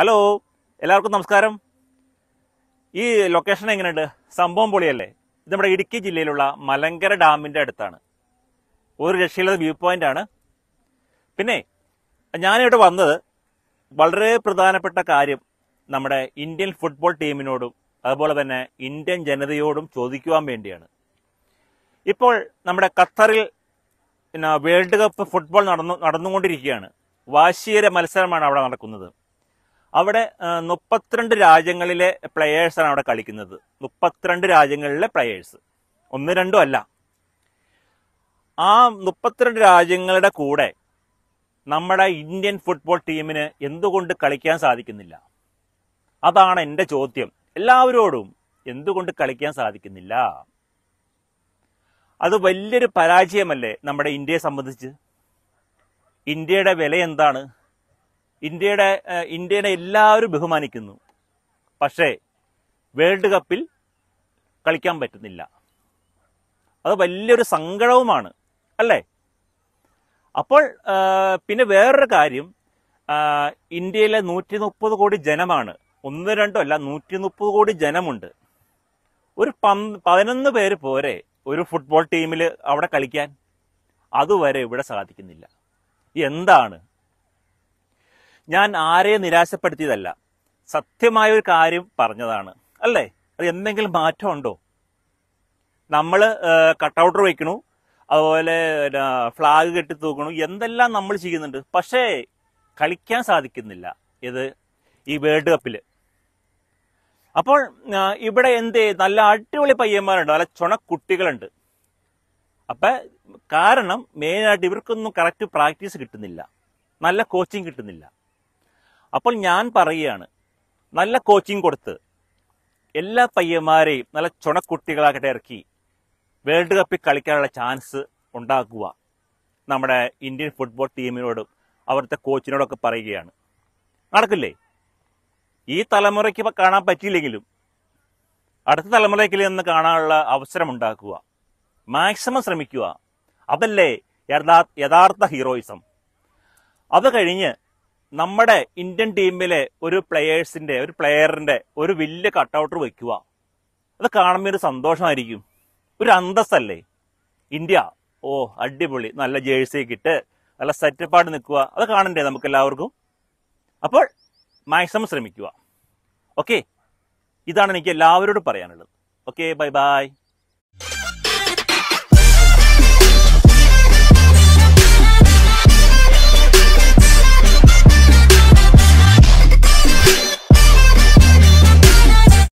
hello എല്ലാവർക്കും നമസ്കാരം ഈ ലൊക്കേഷൻ എങ്ങനെയുണ്ട് സംഭവം പൊളിയല്ലേ ഇത് നമ്മുടെ ഇടുക്കി ജില്ലയിലുള്ള മലങ്കര ഡാമിൻ്റെ അടുത്താണ് ഒരു രക്ഷയിലത് വ്യൂ ആണ് പിന്നെ ഞാനിവിടെ വന്നത് വളരെ പ്രധാനപ്പെട്ട കാര്യം നമ്മുടെ ഇന്ത്യൻ ഫുട്ബോൾ ടീമിനോടും അതുപോലെ തന്നെ ഇന്ത്യൻ ജനതയോടും ചോദിക്കുവാൻ വേണ്ടിയാണ് ഇപ്പോൾ നമ്മുടെ ഖത്തറിൽ പിന്നെ വേൾഡ് കപ്പ് ഫുട്ബോൾ നടന്നു നടന്നുകൊണ്ടിരിക്കുകയാണ് വാശിയേറെ മത്സരമാണ് അവിടെ നടക്കുന്നത് അവിടെ മുപ്പത്തിരണ്ട് രാജ്യങ്ങളിലെ പ്ലെയേഴ്സാണ് അവിടെ കളിക്കുന്നത് മുപ്പത്തിരണ്ട് രാജ്യങ്ങളിലെ പ്ലെയേഴ്സ് ഒന്ന് രണ്ടും അല്ല ആ മുപ്പത്തിരണ്ട് രാജ്യങ്ങളുടെ കൂടെ നമ്മുടെ ഇന്ത്യൻ ഫുട്ബോൾ ടീമിന് എന്തുകൊണ്ട് കളിക്കാൻ സാധിക്കുന്നില്ല അതാണ് എൻ്റെ ചോദ്യം എല്ലാവരോടും എന്തുകൊണ്ട് കളിക്കാൻ സാധിക്കുന്നില്ല അത് വലിയൊരു പരാജയമല്ലേ നമ്മുടെ ഇന്ത്യയെ സംബന്ധിച്ച് ഇന്ത്യയുടെ വില എന്താണ് ഇന്ത്യയുടെ ഇന്ത്യനെ എല്ലാവരും ബഹുമാനിക്കുന്നു പക്ഷേ വേൾഡ് കപ്പിൽ കളിക്കാൻ പറ്റുന്നില്ല അത് വലിയൊരു സങ്കടവുമാണ് അല്ലേ അപ്പോൾ പിന്നെ വേറൊരു കാര്യം ഇന്ത്യയിലെ നൂറ്റി മുപ്പത് കോടി ജനമാണ് ഒന്ന് രണ്ടോ അല്ല നൂറ്റി മുപ്പത് കോടി ജനമുണ്ട് ഒരു പതിനൊന്ന് പേര് പോരെ ഒരു ഫുട്ബോൾ ടീമിൽ അവിടെ കളിക്കാൻ അതുവരെ ഇവിടെ സാധിക്കുന്നില്ല എന്താണ് ഞാൻ ആരെ നിരാശപ്പെടുത്തിയതല്ല സത്യമായ ഒരു കാര്യം പറഞ്ഞതാണ് അല്ലേ അത് എന്തെങ്കിലും മാറ്റമുണ്ടോ നമ്മൾ കട്ടൗട്ടർ വയ്ക്കണു അതുപോലെ ഫ്ലാഗ് കെട്ടി തൂക്കണു എന്തെല്ലാം നമ്മൾ ചെയ്യുന്നുണ്ട് പക്ഷേ കളിക്കാൻ സാധിക്കുന്നില്ല ഇത് ഈ വേൾഡ് കപ്പിൽ അപ്പോൾ ഇവിടെ എന്ത് നല്ല അടിപൊളി പയ്യന്മാരുണ്ട് നല്ല ചുണ കുട്ടികളുണ്ട് അപ്പം കാരണം മെയിനായിട്ട് ഇവർക്കൊന്നും കറക്റ്റ് പ്രാക്ടീസ് കിട്ടുന്നില്ല നല്ല കോച്ചിങ് കിട്ടുന്നില്ല അപ്പോൾ ഞാൻ പറയുകയാണ് നല്ല കോച്ചിങ് കൊടുത്ത് എല്ലാ പയ്യന്മാരെയും നല്ല ചുണക്കുട്ടികളാക്കട്ടെ ഇറക്കി വേൾഡ് കപ്പിൽ കളിക്കാനുള്ള ചാൻസ് ഉണ്ടാക്കുക നമ്മുടെ ഇന്ത്യൻ ഫുട്ബോൾ ടീമിനോടും അവിടുത്തെ കോച്ചിനോടൊക്കെ പറയുകയാണ് നടക്കില്ലേ ഈ തലമുറയ്ക്ക് കാണാൻ പറ്റിയില്ലെങ്കിലും അടുത്ത തലമുറയ്ക്ക് നിന്ന് കാണാനുള്ള അവസരം ഉണ്ടാക്കുക മാക്സിമം ശ്രമിക്കുക അതല്ലേ യഥാർത്ഥ ഹീറോയിസം അത് കഴിഞ്ഞ് നമ്മുടെ ഇന്ത്യൻ ടീമിലെ ഒരു പ്ലെയേഴ്സിന്റെ ഒരു പ്ലെയറിന്റെ ഒരു വലിയ കട്ടൗട്ട് വെക്കുക അത് കാണുമ്പോൾ ഒരു സന്തോഷമായിരിക്കും ഒരു അന്തസ്സല്ലേ ഇന്ത്യ ഓ അടിപൊളി നല്ല ജേഴ്സി കിട്ട് നല്ല സെറ്റപ്പാട് നിൽക്കുക അത് കാണണ്ടേ നമുക്ക് എല്ലാവർക്കും അപ്പോൾ മാക്സിമം ശ്രമിക്കുക ഓക്കെ ഇതാണ് എനിക്ക് എല്ലാവരോടും പറയാനുള്ളത് ഓക്കെ ബൈ ബൈ